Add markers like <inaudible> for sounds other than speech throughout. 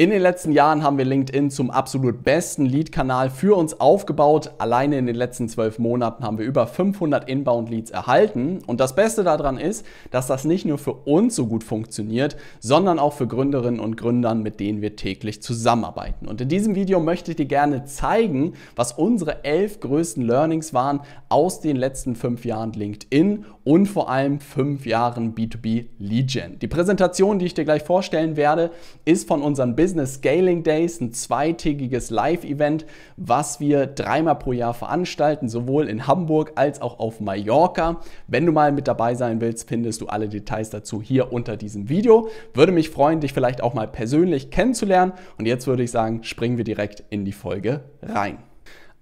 In den letzten Jahren haben wir LinkedIn zum absolut besten Lead-Kanal für uns aufgebaut. Alleine in den letzten zwölf Monaten haben wir über 500 Inbound-Leads erhalten. Und das Beste daran ist, dass das nicht nur für uns so gut funktioniert, sondern auch für Gründerinnen und Gründern, mit denen wir täglich zusammenarbeiten. Und in diesem Video möchte ich dir gerne zeigen, was unsere elf größten Learnings waren aus den letzten fünf Jahren LinkedIn und vor allem fünf Jahren B2B Legion. Die Präsentation, die ich dir gleich vorstellen werde, ist von unseren Business Scaling Days, ein zweitägiges Live-Event, was wir dreimal pro Jahr veranstalten, sowohl in Hamburg als auch auf Mallorca. Wenn du mal mit dabei sein willst, findest du alle Details dazu hier unter diesem Video. Würde mich freuen, dich vielleicht auch mal persönlich kennenzulernen. Und jetzt würde ich sagen, springen wir direkt in die Folge rein.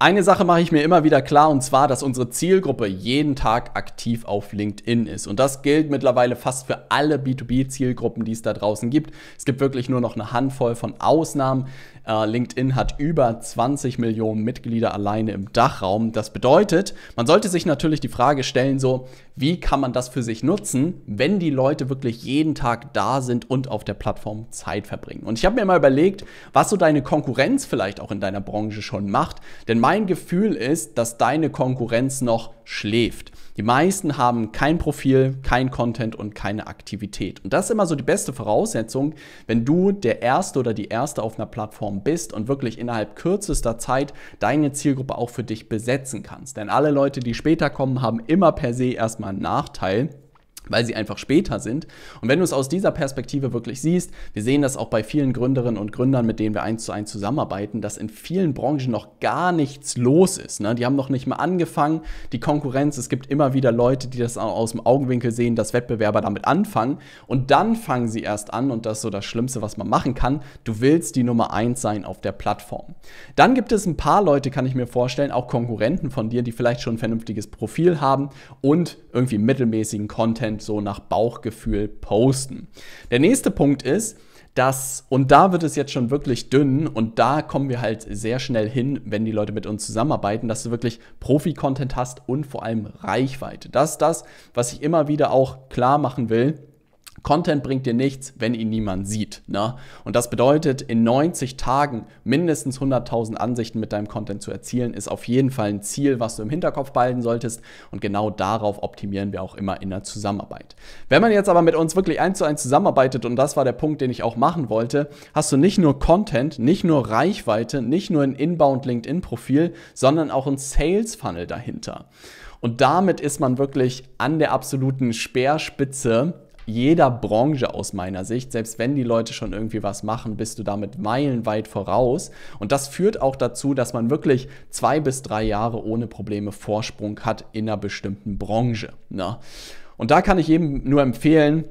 Eine Sache mache ich mir immer wieder klar und zwar, dass unsere Zielgruppe jeden Tag aktiv auf LinkedIn ist. Und das gilt mittlerweile fast für alle B2B-Zielgruppen, die es da draußen gibt. Es gibt wirklich nur noch eine Handvoll von Ausnahmen. Uh, LinkedIn hat über 20 Millionen Mitglieder alleine im Dachraum. Das bedeutet, man sollte sich natürlich die Frage stellen, so, wie kann man das für sich nutzen, wenn die Leute wirklich jeden Tag da sind und auf der Plattform Zeit verbringen. Und ich habe mir mal überlegt, was so deine Konkurrenz vielleicht auch in deiner Branche schon macht, denn mein Gefühl ist, dass deine Konkurrenz noch schläft. Die meisten haben kein Profil, kein Content und keine Aktivität. Und das ist immer so die beste Voraussetzung, wenn du der Erste oder die Erste auf einer Plattform bist und wirklich innerhalb kürzester Zeit deine Zielgruppe auch für dich besetzen kannst. Denn alle Leute, die später kommen, haben immer per se erstmal Nachteil weil sie einfach später sind. Und wenn du es aus dieser Perspektive wirklich siehst, wir sehen das auch bei vielen Gründerinnen und Gründern, mit denen wir eins zu eins zusammenarbeiten, dass in vielen Branchen noch gar nichts los ist. Ne? Die haben noch nicht mal angefangen. Die Konkurrenz, es gibt immer wieder Leute, die das aus dem Augenwinkel sehen, dass Wettbewerber damit anfangen. Und dann fangen sie erst an und das ist so das Schlimmste, was man machen kann. Du willst die Nummer eins sein auf der Plattform. Dann gibt es ein paar Leute, kann ich mir vorstellen, auch Konkurrenten von dir, die vielleicht schon ein vernünftiges Profil haben und irgendwie mittelmäßigen Content Prozent so nach Bauchgefühl posten. Der nächste Punkt ist, dass, und da wird es jetzt schon wirklich dünn und da kommen wir halt sehr schnell hin, wenn die Leute mit uns zusammenarbeiten, dass du wirklich Profi-Content hast und vor allem Reichweite. Das ist das, was ich immer wieder auch klar machen will Content bringt dir nichts, wenn ihn niemand sieht. Ne? Und das bedeutet, in 90 Tagen mindestens 100.000 Ansichten mit deinem Content zu erzielen, ist auf jeden Fall ein Ziel, was du im Hinterkopf behalten solltest. Und genau darauf optimieren wir auch immer in der Zusammenarbeit. Wenn man jetzt aber mit uns wirklich eins zu eins zusammenarbeitet, und das war der Punkt, den ich auch machen wollte, hast du nicht nur Content, nicht nur Reichweite, nicht nur ein Inbound LinkedIn-Profil, sondern auch ein Sales-Funnel dahinter. Und damit ist man wirklich an der absoluten Speerspitze jeder Branche aus meiner Sicht. Selbst wenn die Leute schon irgendwie was machen, bist du damit meilenweit voraus. Und das führt auch dazu, dass man wirklich zwei bis drei Jahre ohne Probleme Vorsprung hat in einer bestimmten Branche. Ne? Und da kann ich eben nur empfehlen,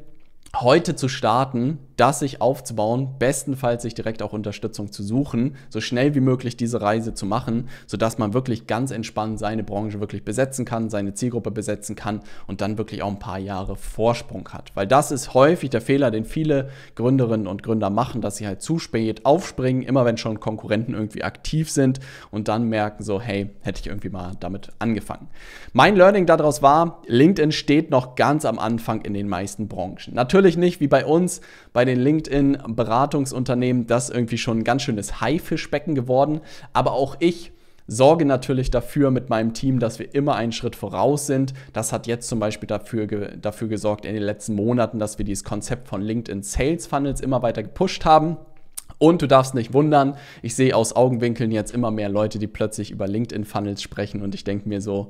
heute zu starten, das sich aufzubauen, bestenfalls sich direkt auch Unterstützung zu suchen, so schnell wie möglich diese Reise zu machen, sodass man wirklich ganz entspannt seine Branche wirklich besetzen kann, seine Zielgruppe besetzen kann und dann wirklich auch ein paar Jahre Vorsprung hat. Weil das ist häufig der Fehler, den viele Gründerinnen und Gründer machen, dass sie halt zu spät aufspringen, immer wenn schon Konkurrenten irgendwie aktiv sind und dann merken so, hey, hätte ich irgendwie mal damit angefangen. Mein Learning daraus war, LinkedIn steht noch ganz am Anfang in den meisten Branchen. Natürlich nicht wie bei uns, bei den LinkedIn-Beratungsunternehmen das irgendwie schon ein ganz schönes Haifischbecken geworden. Aber auch ich sorge natürlich dafür mit meinem Team, dass wir immer einen Schritt voraus sind. Das hat jetzt zum Beispiel dafür, ge dafür gesorgt in den letzten Monaten, dass wir dieses Konzept von LinkedIn Sales Funnels immer weiter gepusht haben. Und du darfst nicht wundern, ich sehe aus Augenwinkeln jetzt immer mehr Leute, die plötzlich über LinkedIn Funnels sprechen und ich denke mir so,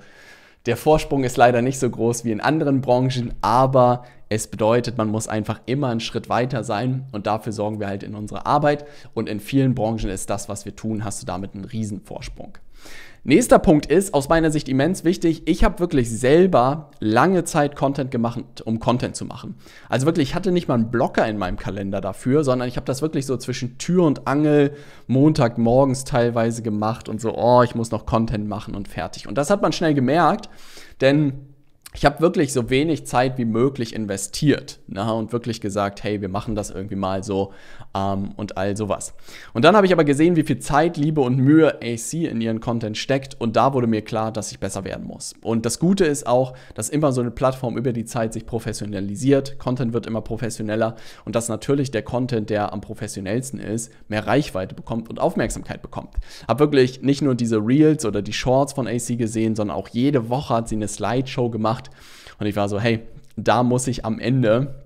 der Vorsprung ist leider nicht so groß wie in anderen Branchen, aber es bedeutet, man muss einfach immer einen Schritt weiter sein und dafür sorgen wir halt in unserer Arbeit. Und in vielen Branchen ist das, was wir tun, hast du damit einen riesen Vorsprung. Nächster Punkt ist aus meiner Sicht immens wichtig. Ich habe wirklich selber lange Zeit Content gemacht, um Content zu machen. Also wirklich, ich hatte nicht mal einen Blocker in meinem Kalender dafür, sondern ich habe das wirklich so zwischen Tür und Angel Montagmorgens teilweise gemacht und so, oh, ich muss noch Content machen und fertig. Und das hat man schnell gemerkt, denn ich habe wirklich so wenig Zeit wie möglich investiert ne? und wirklich gesagt, hey, wir machen das irgendwie mal so ähm, und all sowas. Und dann habe ich aber gesehen, wie viel Zeit, Liebe und Mühe AC in ihren Content steckt und da wurde mir klar, dass ich besser werden muss. Und das Gute ist auch, dass immer so eine Plattform über die Zeit sich professionalisiert, Content wird immer professioneller und dass natürlich der Content, der am professionellsten ist, mehr Reichweite bekommt und Aufmerksamkeit bekommt. Habe wirklich nicht nur diese Reels oder die Shorts von AC gesehen, sondern auch jede Woche hat sie eine Slideshow gemacht, gemacht. Und ich war so, hey, da muss ich am Ende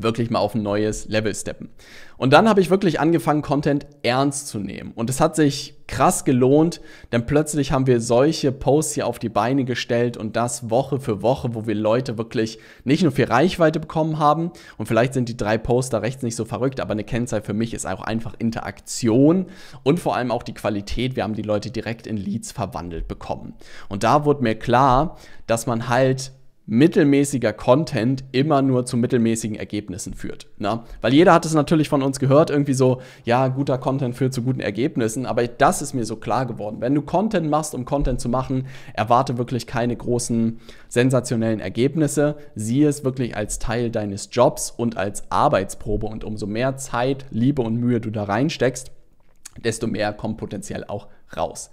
wirklich mal auf ein neues Level steppen. Und dann habe ich wirklich angefangen, Content ernst zu nehmen. Und es hat sich krass gelohnt, denn plötzlich haben wir solche Posts hier auf die Beine gestellt und das Woche für Woche, wo wir Leute wirklich nicht nur viel Reichweite bekommen haben. Und vielleicht sind die drei Posts da rechts nicht so verrückt, aber eine Kennzahl für mich ist auch einfach Interaktion und vor allem auch die Qualität. Wir haben die Leute direkt in Leads verwandelt bekommen. Und da wurde mir klar, dass man halt mittelmäßiger Content immer nur zu mittelmäßigen Ergebnissen führt. Na? Ne? Weil jeder hat es natürlich von uns gehört, irgendwie so, ja, guter Content führt zu guten Ergebnissen, aber das ist mir so klar geworden. Wenn du Content machst, um Content zu machen, erwarte wirklich keine großen sensationellen Ergebnisse. Sieh es wirklich als Teil deines Jobs und als Arbeitsprobe und umso mehr Zeit, Liebe und Mühe du da reinsteckst, desto mehr kommt potenziell auch raus.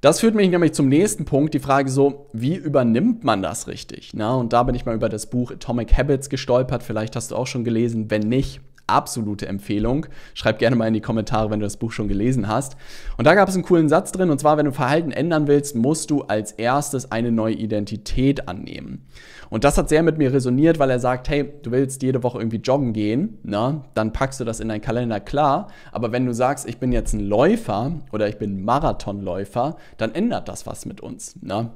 Das führt mich nämlich zum nächsten Punkt, die Frage so, wie übernimmt man das richtig? Na, und da bin ich mal über das Buch Atomic Habits gestolpert, vielleicht hast du auch schon gelesen, wenn nicht, absolute Empfehlung. Schreib gerne mal in die Kommentare, wenn du das Buch schon gelesen hast. Und da gab es einen coolen Satz drin, und zwar, wenn du Verhalten ändern willst, musst du als erstes eine neue Identität annehmen. Und das hat sehr mit mir resoniert, weil er sagt, hey, du willst jede Woche irgendwie joggen gehen, na, ne? dann packst du das in deinen Kalender, klar, aber wenn du sagst, ich bin jetzt ein Läufer oder ich bin Marathonläufer, dann ändert das was mit uns. Na? Ne?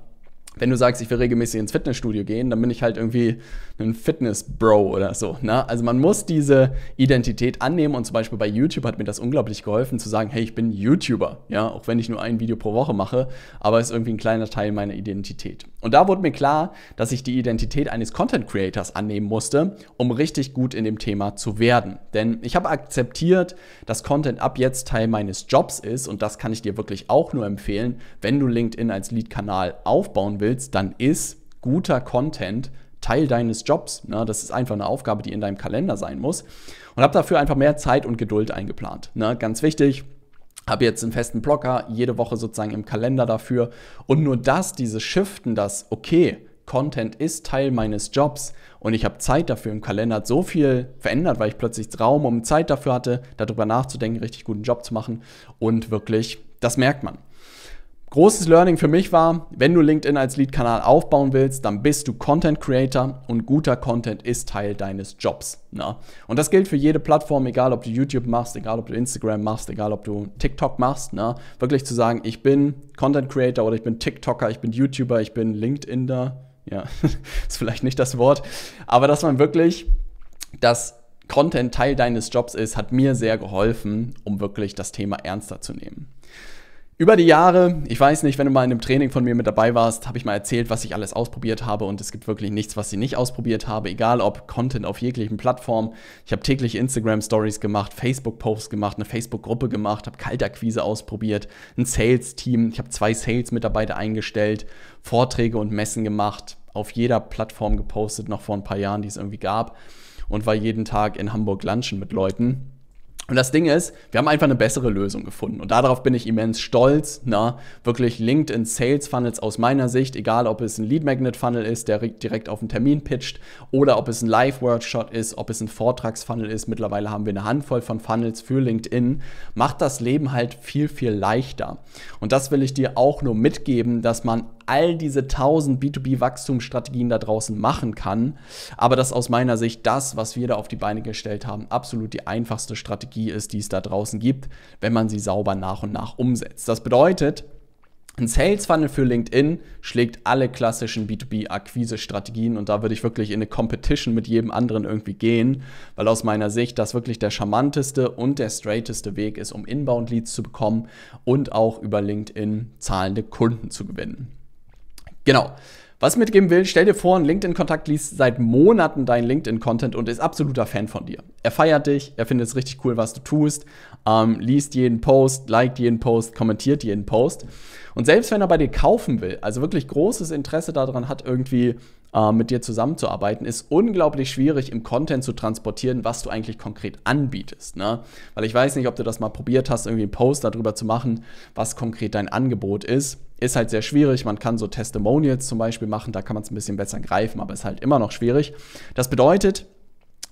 wenn du sagst, ich will regelmäßig ins Fitnessstudio gehen, dann bin ich halt irgendwie ein Fitness-Bro oder so. Ne? Also man muss diese Identität annehmen und zum Beispiel bei YouTube hat mir das unglaublich geholfen zu sagen, hey, ich bin YouTuber, ja, auch wenn ich nur ein Video pro Woche mache, aber es ist irgendwie ein kleiner Teil meiner Identität. Und da wurde mir klar, dass ich die Identität eines Content-Creators annehmen musste, um richtig gut in dem Thema zu werden. Denn ich habe akzeptiert, dass Content ab jetzt Teil meines Jobs ist und das kann ich dir wirklich auch nur empfehlen, wenn du LinkedIn als Lead-Kanal aufbauen willst willst, dann ist guter Content Teil deines Jobs. Ne? Das ist einfach eine Aufgabe, die in deinem Kalender sein muss. Und habe dafür einfach mehr Zeit und Geduld eingeplant. Ne? Ganz wichtig, habe jetzt einen festen Blocker, jede Woche sozusagen im Kalender dafür. Und nur das, dieses Shiften, das, okay, Content ist Teil meines Jobs und ich habe Zeit dafür im Kalender, hat so viel verändert, weil ich plötzlich Raum und Zeit dafür hatte, darüber nachzudenken, richtig guten Job zu machen und wirklich, das merkt man. Großes Learning für mich war, wenn du LinkedIn als Lead-Kanal aufbauen willst, dann bist du Content Creator und guter Content ist Teil deines Jobs. Ne? Und das gilt für jede Plattform, egal ob du YouTube machst, egal ob du Instagram machst, egal ob du TikTok machst. Ne? Wirklich zu sagen, ich bin Content Creator oder ich bin TikToker, ich bin YouTuber, ich bin LinkedIner. Ja, <laughs> ist vielleicht nicht das Wort, aber dass man wirklich das Content Teil deines Jobs ist, hat mir sehr geholfen, um wirklich das Thema ernster zu nehmen. Über die Jahre, ich weiß nicht, wenn du mal in einem Training von mir mit dabei warst, habe ich mal erzählt, was ich alles ausprobiert habe und es gibt wirklich nichts, was ich nicht ausprobiert habe, egal ob Content auf jeglichen Plattformen. Ich habe täglich Instagram Stories gemacht, Facebook Posts gemacht, eine Facebook Gruppe gemacht, habe Kaltakquise ausprobiert, ein Sales Team, ich habe zwei Sales Mitarbeiter eingestellt, Vorträge und Messen gemacht, auf jeder Plattform gepostet noch vor ein paar Jahren, die es irgendwie gab und war jeden Tag in Hamburg lunchen mit Leuten und das Ding ist, wir haben einfach eine bessere Lösung gefunden. Und darauf bin ich immens stolz. Na, wirklich LinkedIn Sales Funnels aus meiner Sicht, egal ob es ein Lead Magnet Funnel ist, der direkt auf einen Termin pitcht, oder ob es ein Live Workshop ist, ob es ein Vortragsfunnel ist. Mittlerweile haben wir eine Handvoll von Funnels für LinkedIn. Macht das Leben halt viel, viel leichter. Und das will ich dir auch nur mitgeben, dass man all diese tausend B2B-Wachstumsstrategien da draußen machen kann. Aber dass aus meiner Sicht das, was wir da auf die Beine gestellt haben, absolut die einfachste Strategie ist, die es da draußen gibt, wenn man sie sauber nach und nach umsetzt. Das bedeutet, ein Sales Funnel für LinkedIn schlägt alle klassischen B2B-Akquise-Strategien und da würde ich wirklich in eine Competition mit jedem anderen irgendwie gehen, weil aus meiner Sicht das wirklich der charmanteste und der straighteste Weg ist, um Inbound-Leads zu bekommen und auch über LinkedIn zahlende Kunden zu gewinnen. Genau. Was ich mitgeben will, stell dir vor, ein LinkedIn-Kontakt liest seit Monaten deinen LinkedIn-Content und ist absoluter Fan von dir. Er feiert dich, er findet es richtig cool, was du tust, ähm, liest jeden Post, liked jeden Post, kommentiert jeden Post. Und selbst wenn er bei dir kaufen will, also wirklich großes Interesse daran hat, irgendwie äh, mit dir zusammenzuarbeiten, ist unglaublich schwierig, im Content zu transportieren, was du eigentlich konkret anbietest. Ne? Weil ich weiß nicht, ob du das mal probiert hast, irgendwie einen Post darüber zu machen, was konkret dein Angebot ist ist halt sehr schwierig. Man kann so Testimonials zum Beispiel machen, da kann man es ein bisschen besser greifen, aber ist halt immer noch schwierig. Das bedeutet,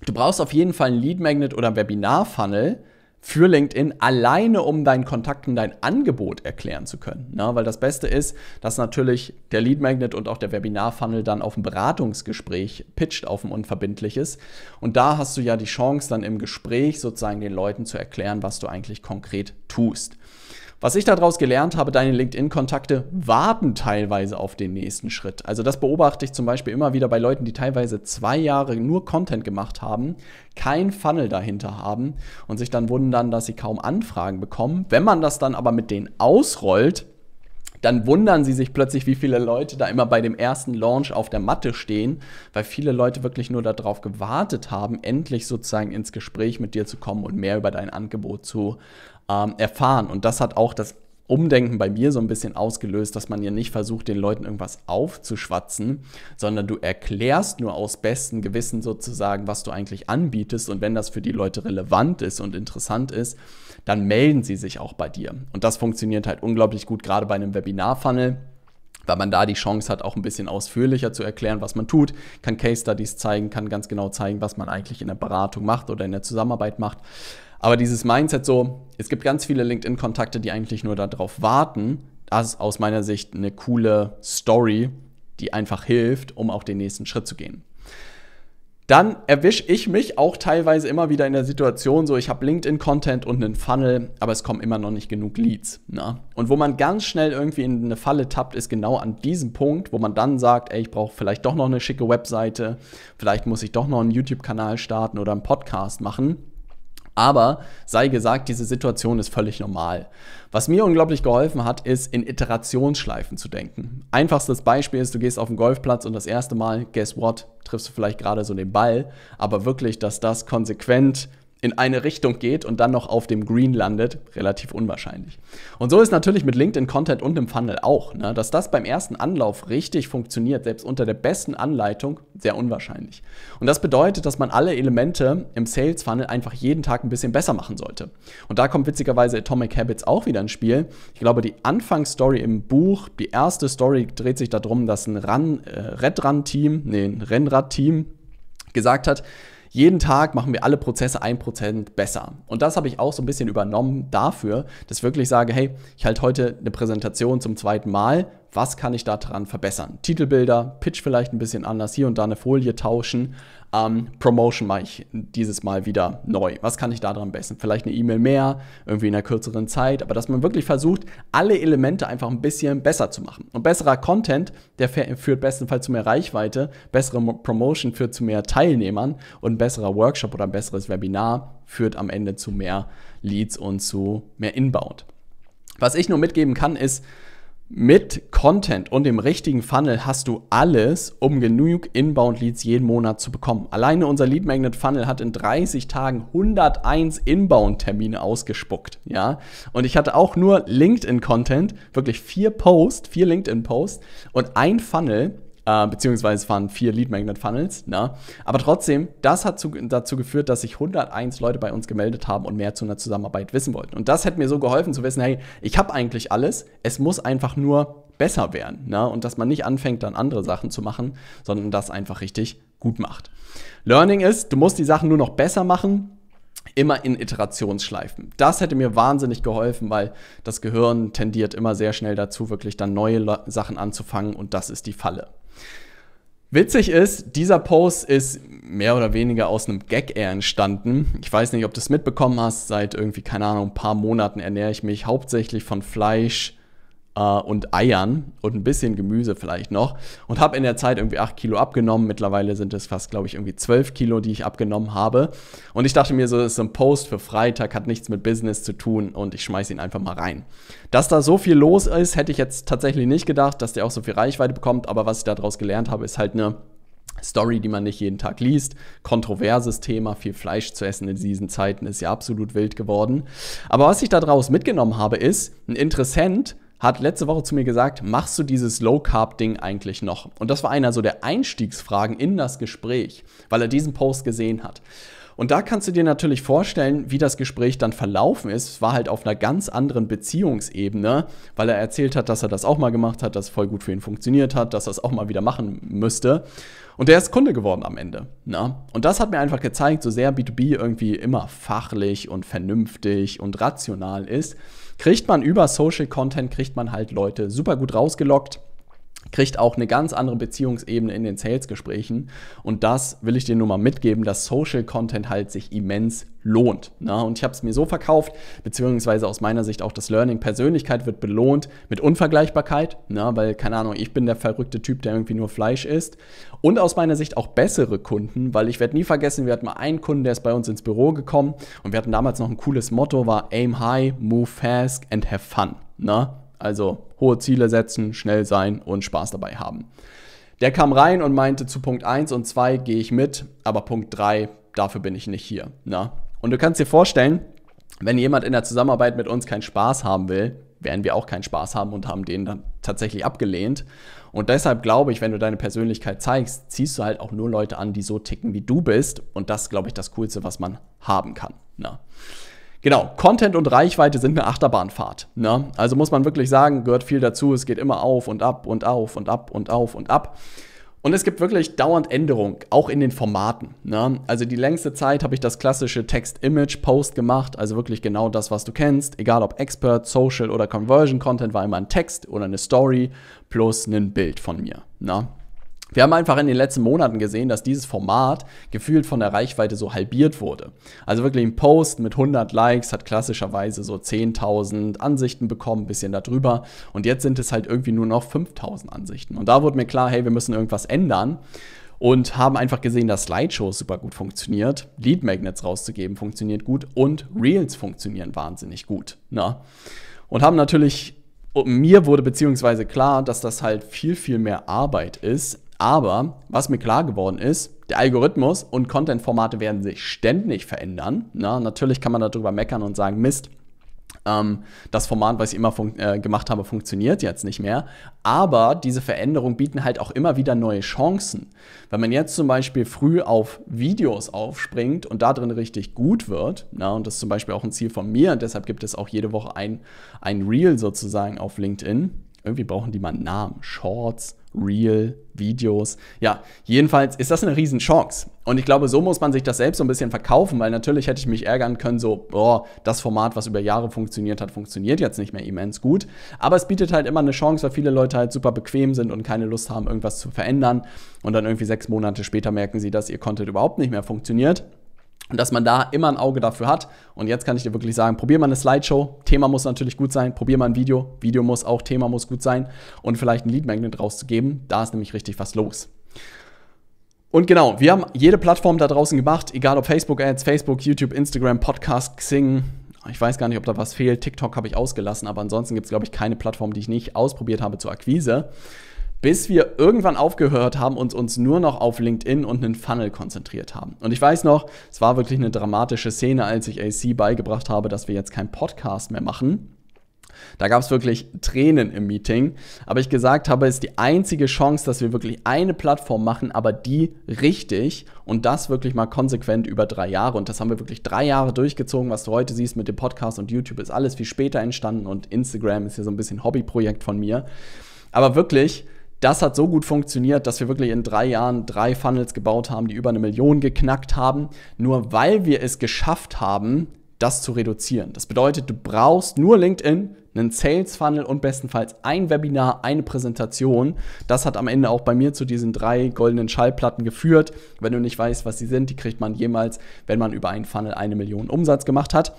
du brauchst auf jeden Fall einen Lead Magnet oder Webinar-Funnel, für LinkedIn alleine, um deinen Kontakten dein Angebot erklären zu können. Ne? Weil das Beste ist, dass natürlich der Lead Magnet und auch der Webinar-Funnel dann auf ein Beratungsgespräch pitcht, auf ein unverbindliches. Und da hast du ja die Chance, dann im Gespräch sozusagen den Leuten zu erklären, was du eigentlich konkret tust. Was ich daraus gelernt habe, deine LinkedIn-Kontakte warten teilweise auf den nächsten Schritt. Also das beobachte ich zum Beispiel immer wieder bei Leuten, die teilweise zwei Jahre nur Content gemacht haben, kein Funnel dahinter haben und sich dann wundern, dass sie kaum Anfragen bekommen. Wenn man das dann aber mit denen ausrollt, dann wundern sie sich plötzlich, wie viele Leute da immer bei dem ersten Launch auf der Matte stehen, weil viele Leute wirklich nur darauf gewartet haben, endlich sozusagen ins Gespräch mit dir zu kommen und mehr über dein Angebot zu ähm, erfahren. Und das hat auch das Umdenken bei mir so ein bisschen ausgelöst, dass man ja nicht versucht, den Leuten irgendwas aufzuschwatzen, sondern du erklärst nur aus bestem Gewissen sozusagen, was du eigentlich anbietest. Und wenn das für die Leute relevant ist und interessant ist, dann melden sie sich auch bei dir. Und das funktioniert halt unglaublich gut, gerade bei einem Webinar-Funnel weil man da die Chance hat, auch ein bisschen ausführlicher zu erklären, was man tut, kann Case Studies zeigen, kann ganz genau zeigen, was man eigentlich in der Beratung macht oder in der Zusammenarbeit macht. Aber dieses Mindset so, es gibt ganz viele LinkedIn-Kontakte, die eigentlich nur darauf warten, das ist aus meiner Sicht eine coole Story, die einfach hilft, um auch den nächsten Schritt zu gehen dann erwische ich mich auch teilweise immer wieder in der Situation, so ich habe LinkedIn-Content und einen Funnel, aber es kommen immer noch nicht genug Leads. Ne? Und wo man ganz schnell irgendwie in eine Falle tappt, ist genau an diesem Punkt, wo man dann sagt, ey, ich brauche vielleicht doch noch eine schicke Webseite, vielleicht muss ich doch noch einen YouTube-Kanal starten oder einen Podcast machen. Aber sei gesagt, diese Situation ist völlig normal. Was mir unglaublich geholfen hat, ist, in Iterationsschleifen zu denken. Einfachstes Beispiel ist, du gehst auf den Golfplatz und das erste Mal, guess what, triffst du vielleicht gerade so den Ball, aber wirklich, dass das konsequent in eine Richtung geht und dann noch auf dem Green landet, relativ unwahrscheinlich. Und so ist natürlich mit LinkedIn Content und einem Funnel auch. Ne? Dass das beim ersten Anlauf richtig funktioniert, selbst unter der besten Anleitung, sehr unwahrscheinlich. Und das bedeutet, dass man alle Elemente im Sales Funnel einfach jeden Tag ein bisschen besser machen sollte. Und da kommt witzigerweise Atomic Habits auch wieder ins Spiel. Ich glaube, die Anfangsstory im Buch, die erste Story dreht sich darum, dass ein Run, äh, Run team nee, ein Rennrad-Team gesagt hat, jeden Tag machen wir alle Prozesse 1% besser. Und das habe ich auch so ein bisschen übernommen dafür, dass ich wirklich sage, hey, ich halte heute eine Präsentation zum zweiten Mal, was kann ich daran verbessern? Titelbilder, Pitch vielleicht ein bisschen anders, hier und da eine Folie tauschen, ähm, Promotion mache ich dieses Mal wieder neu. Was kann ich daran dran Vielleicht eine E-Mail mehr, irgendwie in einer kürzeren Zeit, aber dass man wirklich versucht, alle Elemente einfach ein bisschen besser zu machen. Und besserer Content, der führt bestenfalls zu mehr Reichweite, bessere Promotion führt zu mehr Teilnehmern und ein besserer Workshop oder ein besseres Webinar führt am Ende zu mehr Leads und zu mehr Inbound. Was ich nur mitgeben kann, ist, mit Content und dem richtigen Funnel hast du alles, um genug Inbound Leads jeden Monat zu bekommen. Alleine unser Lead Magnet Funnel hat in 30 Tagen 101 Inbound Termine ausgespuckt, ja? Und ich hatte auch nur LinkedIn Content, wirklich vier Posts, vier LinkedIn Posts und ein Funnel äh, beziehungsweise es waren vier Lead Magnet Funnels. Ne? Aber trotzdem, das hat zu, dazu geführt, dass sich 101 Leute bei uns gemeldet haben und mehr zu einer Zusammenarbeit wissen wollten. Und das hätte mir so geholfen zu wissen, hey, ich habe eigentlich alles, es muss einfach nur besser werden. Ne? Und dass man nicht anfängt, dann andere Sachen zu machen, sondern das einfach richtig gut macht. Learning ist, du musst die Sachen nur noch besser machen, immer in Iterationsschleifen. Das hätte mir wahnsinnig geholfen, weil das Gehirn tendiert immer sehr schnell dazu, wirklich dann neue Sachen anzufangen und das ist die Falle. Witzig ist, dieser Post ist mehr oder weniger aus einem Gag eher entstanden. Ich weiß nicht, ob du es mitbekommen hast. Seit irgendwie, keine Ahnung, ein paar Monaten ernähre ich mich hauptsächlich von Fleisch, äh, und Eiern und ein bisschen Gemüse vielleicht noch. Und habe in der Zeit irgendwie 8 Kilo abgenommen. Mittlerweile sind es fast, glaube ich, irgendwie 12 Kilo, die ich abgenommen habe. Und ich dachte mir so, das ist ein Post für Freitag, hat nichts mit Business zu tun und ich schmeiße ihn einfach mal rein. Dass da so viel los ist, hätte ich jetzt tatsächlich nicht gedacht, dass der auch so viel Reichweite bekommt. Aber was ich daraus gelernt habe, ist halt eine Story, die man nicht jeden Tag liest. Kontroverses Thema, viel Fleisch zu essen in diesen Zeiten ist ja absolut wild geworden. Aber was ich daraus mitgenommen habe, ist, ein Interessent hat letzte Woche zu mir gesagt, machst du dieses Low-Carb-Ding eigentlich noch? Und das war einer so der Einstiegsfragen in das Gespräch, weil er diesen Post gesehen hat. Und da kannst du dir natürlich vorstellen, wie das Gespräch dann verlaufen ist. Es war halt auf einer ganz anderen Beziehungsebene, weil er erzählt hat, dass er das auch mal gemacht hat, dass es voll gut für ihn funktioniert hat, dass er es auch mal wieder machen müsste. Und der ist Kunde geworden am Ende. Na? Ne? Und das hat mir einfach gezeigt, so sehr B2B irgendwie immer fachlich und vernünftig und rational ist, kriegt man über Social Content, kriegt man halt Leute super gut rausgelockt kriegt auch eine ganz andere Beziehungsebene in den Sales-Gesprächen. Und das will ich dir nur mal mitgeben, dass Social Content halt sich immens lohnt. Ne? Und ich habe es mir so verkauft, beziehungsweise aus meiner Sicht auch das Learning. Persönlichkeit wird belohnt mit Unvergleichbarkeit, ne? weil, keine Ahnung, ich bin der verrückte Typ, der irgendwie nur Fleisch isst. Und aus meiner Sicht auch bessere Kunden, weil ich werde nie vergessen, wir hatten mal einen Kunden, der ist bei uns ins Büro gekommen und wir hatten damals noch ein cooles Motto, war Aim High, Move Fast and Have Fun. Ne? Also hohe Ziele setzen, schnell sein und Spaß dabei haben. Der kam rein und meinte, zu Punkt 1 und 2 gehe ich mit, aber Punkt 3, dafür bin ich nicht hier. Na? Ne? Und du kannst dir vorstellen, wenn jemand in der Zusammenarbeit mit uns keinen Spaß haben will, werden wir auch keinen Spaß haben und haben den dann tatsächlich abgelehnt. Und deshalb glaube ich, wenn du deine Persönlichkeit zeigst, ziehst du halt auch nur Leute an, die so ticken, wie du bist. Und das, ist, glaube ich, das Coolste, was man haben kann. Na? Ne? Genau, Content und Reichweite sind eine Achterbahnfahrt. Ne? Also muss man wirklich sagen, gehört viel dazu. Es geht immer auf und ab und auf und ab und auf und ab. Und es gibt wirklich dauernd Änderungen, auch in den Formaten. Ne? Also die längste Zeit habe ich das klassische Text-Image-Post gemacht, also wirklich genau das, was du kennst. Egal ob Expert, Social oder Conversion Content, war immer ein Text oder eine Story plus ein Bild von mir. Ne? Wir haben einfach in den letzten Monaten gesehen, dass dieses Format gefühlt von der Reichweite so halbiert wurde. Also wirklich ein Post mit 100 Likes hat klassischerweise so 10.000 Ansichten bekommen, ein bisschen darüber. Und jetzt sind es halt irgendwie nur noch 5.000 Ansichten. Und da wurde mir klar, hey, wir müssen irgendwas ändern und haben einfach gesehen, dass Slideshows super gut funktioniert, Lead Magnets rauszugeben funktioniert gut und Reels funktionieren wahnsinnig gut. Na? Ne? Und haben natürlich, mir wurde beziehungsweise klar, dass das halt viel, viel mehr Arbeit ist, aber was mir klar geworden ist, der Algorithmus und Content-Formate werden sich ständig verändern. Na, natürlich kann man darüber meckern und sagen, Mist, ähm, das Format, was ich immer äh, gemacht habe, funktioniert jetzt nicht mehr. Aber diese Veränderungen bieten halt auch immer wieder neue Chancen. Wenn man jetzt zum Beispiel früh auf Videos aufspringt und darin richtig gut wird, na, und das ist zum Beispiel auch ein Ziel von mir, und deshalb gibt es auch jede Woche ein, ein Reel sozusagen auf LinkedIn. Irgendwie brauchen die mal einen Namen, Shorts, Real Videos. Ja, jedenfalls ist das eine Riesenchance. Und ich glaube, so muss man sich das selbst so ein bisschen verkaufen, weil natürlich hätte ich mich ärgern können, so, boah, das Format, was über Jahre funktioniert hat, funktioniert jetzt nicht mehr immens gut. Aber es bietet halt immer eine Chance, weil viele Leute halt super bequem sind und keine Lust haben, irgendwas zu verändern. Und dann irgendwie sechs Monate später merken sie, dass ihr Content überhaupt nicht mehr funktioniert. Und dass man da immer ein Auge dafür hat. Und jetzt kann ich dir wirklich sagen, probier mal eine Slideshow. Thema muss natürlich gut sein. Probier mal ein Video. Video muss auch, Thema muss gut sein. Und vielleicht ein Lead Magnet rauszugeben. Da ist nämlich richtig was los. Und genau, wir haben jede Plattform da draußen gemacht, egal ob Facebook Ads, Facebook, YouTube, Instagram, Podcast, Xing. Ich weiß gar nicht, ob da was fehlt. TikTok habe ich ausgelassen, aber ansonsten gibt es, glaube ich, keine Plattform, die ich nicht ausprobiert habe zur Akquise bis wir irgendwann aufgehört haben und uns nur noch auf LinkedIn und einen Funnel konzentriert haben. Und ich weiß noch, es war wirklich eine dramatische Szene, als ich AC beigebracht habe, dass wir jetzt keinen Podcast mehr machen. Da gab es wirklich Tränen im Meeting. Aber ich gesagt habe, es ist die einzige Chance, dass wir wirklich eine Plattform machen, aber die richtig und das wirklich mal konsequent über drei Jahre. Und das haben wir wirklich drei Jahre durchgezogen. Was du heute siehst mit dem Podcast und YouTube ist alles viel später entstanden und Instagram ist ja so ein bisschen Hobbyprojekt von mir. Aber wirklich das hat so gut funktioniert, dass wir wirklich in drei Jahren drei Funnels gebaut haben, die über eine Million geknackt haben, nur weil wir es geschafft haben, das zu reduzieren. Das bedeutet, du brauchst nur LinkedIn, einen Sales Funnel und bestenfalls ein Webinar, eine Präsentation. Das hat am Ende auch bei mir zu diesen drei goldenen Schallplatten geführt. Wenn du nicht weißt, was sie sind, die kriegt man jemals, wenn man über einen Funnel eine Million Umsatz gemacht hat.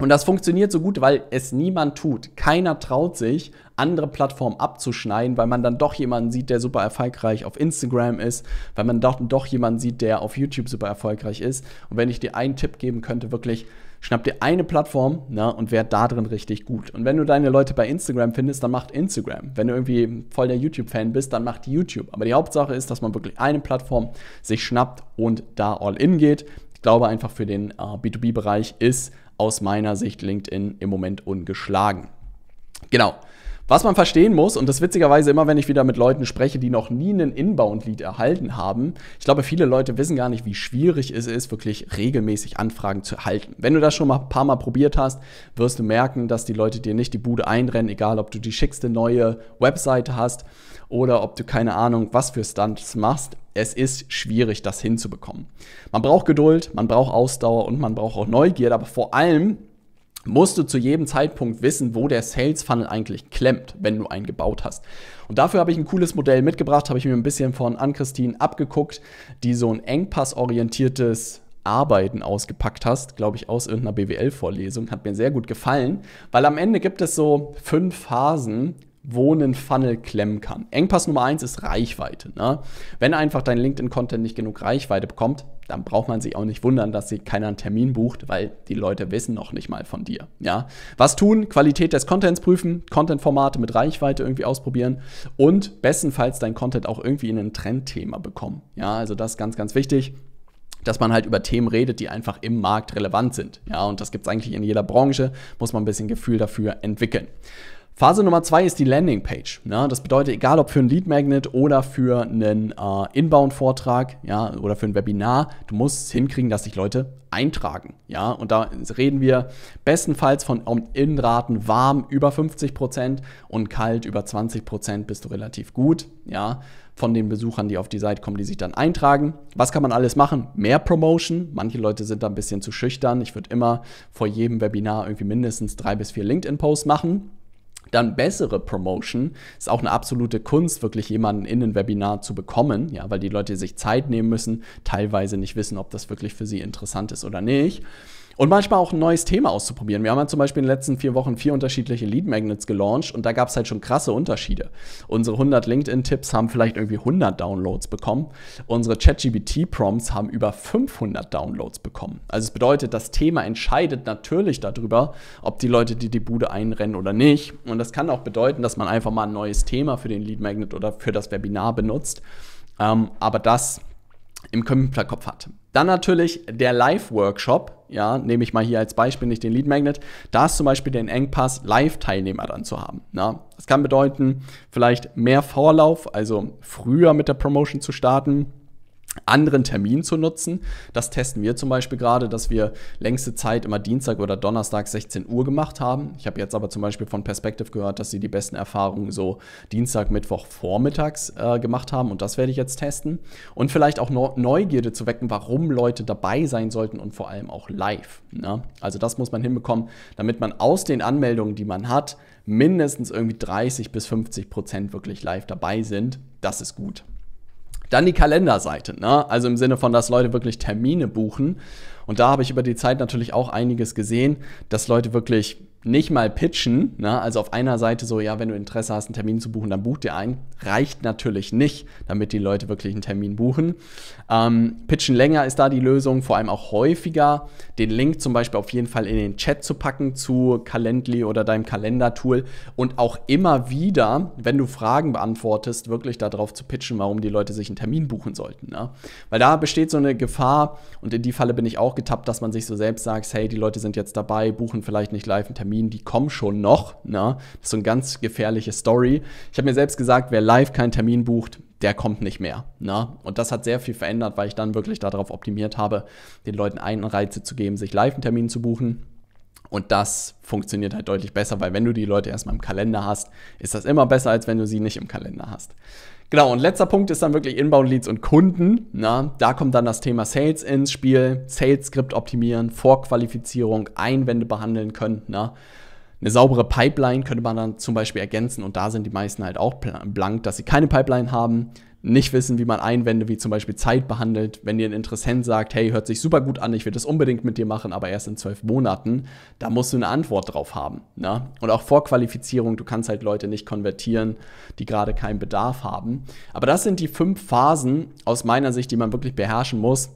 Und das funktioniert so gut, weil es niemand tut. Keiner traut sich, andere Plattformen abzuschneiden, weil man dann doch jemanden sieht, der super erfolgreich auf Instagram ist, weil man doch, doch jemanden sieht, der auf YouTube super erfolgreich ist. Und wenn ich dir einen Tipp geben könnte, wirklich, schnapp dir eine Plattform ne, und werd da drin richtig gut. Und wenn du deine Leute bei Instagram findest, dann macht Instagram. Wenn du irgendwie voll der YouTube-Fan bist, dann macht YouTube. Aber die Hauptsache ist, dass man wirklich eine Plattform sich schnappt und da all in geht. Ich glaube einfach für den äh, B2B-Bereich ist aus meiner Sicht LinkedIn im Moment ungeschlagen. Genau. Was man verstehen muss, und das witzigerweise immer, wenn ich wieder mit Leuten spreche, die noch nie einen Inbound-Lead erhalten haben, ich glaube, viele Leute wissen gar nicht, wie schwierig es ist, wirklich regelmäßig Anfragen zu halten. Wenn du das schon mal ein paar Mal probiert hast, wirst du merken, dass die Leute dir nicht die Bude einrennen, egal ob du die schickste neue Webseite hast oder ob du keine Ahnung, was für Stunts machst. Es ist schwierig, das hinzubekommen. Man braucht Geduld, man braucht Ausdauer und man braucht auch Neugierde, aber vor allem musst du zu jedem Zeitpunkt wissen, wo der Sales Funnel eigentlich klemmt, wenn du einen gebaut hast. Und dafür habe ich ein cooles Modell mitgebracht, habe ich mir ein bisschen von Ann-Christine abgeguckt, die so ein engpassorientiertes Arbeiten ausgepackt hast, glaube ich, aus irgendeiner BWL-Vorlesung. Hat mir sehr gut gefallen, weil am Ende gibt es so fünf Phasen, wo ein Funnel klemmen kann. Engpass Nummer eins ist Reichweite. Ne? Wenn einfach dein LinkedIn-Content nicht genug Reichweite bekommt, dann braucht man sich auch nicht wundern, dass sich keiner einen Termin bucht, weil die Leute wissen noch nicht mal von dir. Ja? Was tun? Qualität des Contents prüfen, Content-Formate mit Reichweite irgendwie ausprobieren und bestenfalls dein Content auch irgendwie in ein Trendthema bekommen. Ja, also das ist ganz, ganz wichtig dass man halt über Themen redet, die einfach im Markt relevant sind. Ja, und das gibt es eigentlich in jeder Branche, muss man ein bisschen Gefühl dafür entwickeln. Phase Nummer zwei ist die Landingpage. Ja, ne? das bedeutet, egal ob für ein Lead Magnet oder für einen äh, Inbound-Vortrag ja, oder für ein Webinar, du musst hinkriegen, dass sich Leute eintragen. Ja? Und da reden wir bestenfalls von Innenraten warm über 50% Prozent und kalt über 20% Prozent bist du relativ gut. Ja? Von den Besuchern, die auf die Seite kommen, die sich dann eintragen. Was kann man alles machen? Mehr Promotion. Manche Leute sind da ein bisschen zu schüchtern. Ich würde immer vor jedem Webinar irgendwie mindestens drei bis vier LinkedIn-Posts machen dann bessere Promotion ist auch eine absolute Kunst, wirklich jemanden in ein Webinar zu bekommen, ja, weil die Leute sich Zeit nehmen müssen, teilweise nicht wissen, ob das wirklich für sie interessant ist oder nicht. Und manchmal auch ein neues Thema auszuprobieren. Wir haben halt zum Beispiel in den letzten vier Wochen vier unterschiedliche Lead Magnets gelauncht und da gab es halt schon krasse Unterschiede. Unsere 100 LinkedIn-Tipps haben vielleicht irgendwie 100 Downloads bekommen. Unsere ChatGBT-Prompts haben über 500 Downloads bekommen. Also es bedeutet, das Thema entscheidet natürlich darüber, ob die Leute die, die Bude einrennen oder nicht. Und das kann auch bedeuten, dass man einfach mal ein neues Thema für den Lead Magnet oder für das Webinar benutzt. Ähm, aber das im Kopf hat. Dann natürlich der Live-Workshop, ja, nehme ich mal hier als Beispiel nicht den Lead Magnet, da ist zum Beispiel den Engpass, Live-Teilnehmer dann zu haben. Na? Das kann bedeuten, vielleicht mehr Vorlauf, also früher mit der Promotion zu starten, anderen Termin zu nutzen. Das testen wir zum Beispiel gerade, dass wir längste Zeit immer Dienstag oder Donnerstag 16 Uhr gemacht haben. Ich habe jetzt aber zum Beispiel von Perspective gehört, dass sie die besten Erfahrungen so Dienstag, Mittwoch vormittags äh, gemacht haben und das werde ich jetzt testen. Und vielleicht auch Neugierde zu wecken, warum Leute dabei sein sollten und vor allem auch live. Ne? Also das muss man hinbekommen, damit man aus den Anmeldungen, die man hat, mindestens irgendwie 30 bis 50 Prozent wirklich live dabei sind. Das ist gut. Dann die Kalenderseite, ne? also im Sinne von, dass Leute wirklich Termine buchen. Und da habe ich über die Zeit natürlich auch einiges gesehen, dass Leute wirklich nicht mal pitchen, ne? also auf einer Seite so, ja, wenn du Interesse hast, einen Termin zu buchen, dann buch dir einen, reicht natürlich nicht, damit die Leute wirklich einen Termin buchen. Ähm, pitchen länger ist da die Lösung, vor allem auch häufiger, den Link zum Beispiel auf jeden Fall in den Chat zu packen zu Calendly oder deinem Kalendertool und auch immer wieder, wenn du Fragen beantwortest, wirklich darauf zu pitchen, warum die Leute sich einen Termin buchen sollten. Ne? Weil da besteht so eine Gefahr und in die Falle bin ich auch aufgetappt, dass man sich so selbst sagt, hey, die Leute sind jetzt dabei, buchen vielleicht nicht live einen Termin, die kommen schon noch. Na? Ne? Das ist so eine ganz gefährliche Story. Ich habe mir selbst gesagt, wer live keinen Termin bucht, der kommt nicht mehr. Na? Ne? Und das hat sehr viel verändert, weil ich dann wirklich darauf optimiert habe, den Leuten Einreize zu geben, sich live einen Termin zu buchen. Und das funktioniert halt deutlich besser, weil wenn du die Leute erstmal im Kalender hast, ist das immer besser, als wenn du sie nicht im Kalender hast. Genau, und letzter Punkt ist dann wirklich Inbound Leads und Kunden. Na, da kommt dann das Thema Sales ins Spiel, Sales-Skript optimieren, Vorqualifizierung, Einwände behandeln können. Na. Eine saubere Pipeline könnte man dann zum Beispiel ergänzen und da sind die meisten halt auch blank, dass sie keine Pipeline haben nicht wissen, wie man Einwände wie zum Beispiel Zeit behandelt, wenn dir ein Interessent sagt, hey, hört sich super gut an, ich würde das unbedingt mit dir machen, aber erst in zwölf Monaten, da musst du eine Antwort drauf haben. Ne? Und auch Vorqualifizierung, du kannst halt Leute nicht konvertieren, die gerade keinen Bedarf haben. Aber das sind die fünf Phasen aus meiner Sicht, die man wirklich beherrschen muss,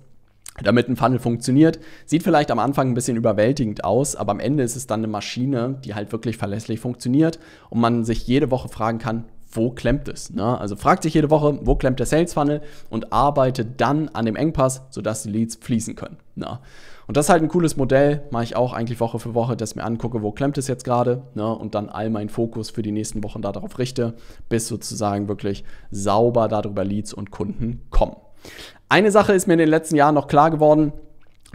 damit ein Funnel funktioniert. Sieht vielleicht am Anfang ein bisschen überwältigend aus, aber am Ende ist es dann eine Maschine, die halt wirklich verlässlich funktioniert und man sich jede Woche fragen kann, wo klemmt es? Ne? Also fragt sich jede Woche, wo klemmt der Sales Funnel und arbeitet dann an dem Engpass, sodass die Leads fließen können. Ne? Und das ist halt ein cooles Modell, mache ich auch eigentlich Woche für Woche, dass ich mir angucke, wo klemmt es jetzt gerade ne? und dann all meinen Fokus für die nächsten Wochen darauf richte, bis sozusagen wirklich sauber darüber Leads und Kunden kommen. Eine Sache ist mir in den letzten Jahren noch klar geworden,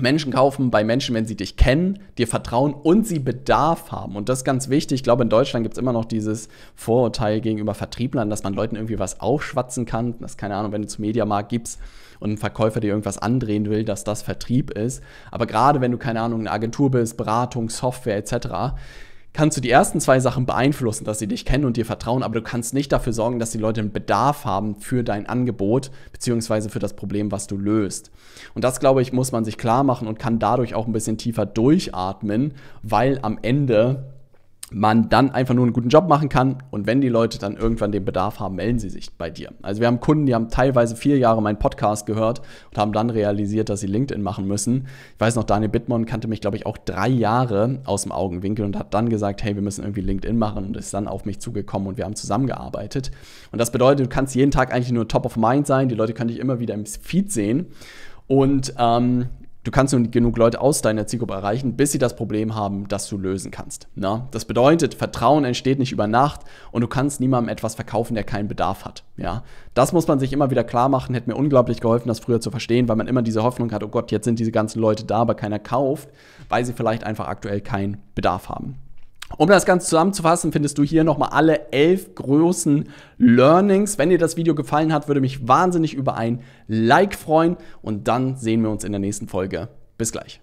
Menschen kaufen bei Menschen, wenn sie dich kennen, dir vertrauen und sie Bedarf haben. Und das ist ganz wichtig. Ich glaube, in Deutschland gibt es immer noch dieses Vorurteil gegenüber Vertrieblern, dass man Leuten irgendwie was aufschwatzen kann. Das keine Ahnung, wenn du zum Mediamarkt gibst und ein Verkäufer dir irgendwas andrehen will, dass das Vertrieb ist. Aber gerade wenn du, keine Ahnung, eine Agentur bist, Beratung, Software etc., kannst du die ersten zwei Sachen beeinflussen, dass sie dich kennen und dir vertrauen, aber du kannst nicht dafür sorgen, dass die Leute einen Bedarf haben für dein Angebot beziehungsweise für das Problem, was du löst. Und das, glaube ich, muss man sich klar machen und kann dadurch auch ein bisschen tiefer durchatmen, weil am Ende man dann einfach nur einen guten Job machen kann. Und wenn die Leute dann irgendwann den Bedarf haben, melden sie sich bei dir. Also wir haben Kunden, die haben teilweise vier Jahre meinen Podcast gehört und haben dann realisiert, dass sie LinkedIn machen müssen. Ich weiß noch, Daniel Bittmann kannte mich, glaube ich, auch drei Jahre aus dem Augenwinkel und hat dann gesagt, hey, wir müssen irgendwie LinkedIn machen und ist dann auf mich zugekommen und wir haben zusammengearbeitet. Und das bedeutet, du kannst jeden Tag eigentlich nur top of mind sein. Die Leute können dich immer wieder im Feed sehen. Und ähm, du kannst nur genug Leute aus deiner Zielgruppe erreichen, bis sie das Problem haben, das du lösen kannst. Na? Das bedeutet, Vertrauen entsteht nicht über Nacht und du kannst niemandem etwas verkaufen, der keinen Bedarf hat. Ja? Das muss man sich immer wieder klar machen, hätte mir unglaublich geholfen, das früher zu verstehen, weil man immer diese Hoffnung hat, oh Gott, jetzt sind diese ganzen Leute da, aber keiner kauft, weil sie vielleicht einfach aktuell keinen Bedarf haben. Um das Ganze zusammenzufassen, findest du hier nochmal alle elf großen Learnings. Wenn dir das Video gefallen hat, würde mich wahnsinnig über ein Like freuen und dann sehen wir uns in der nächsten Folge. Bis gleich.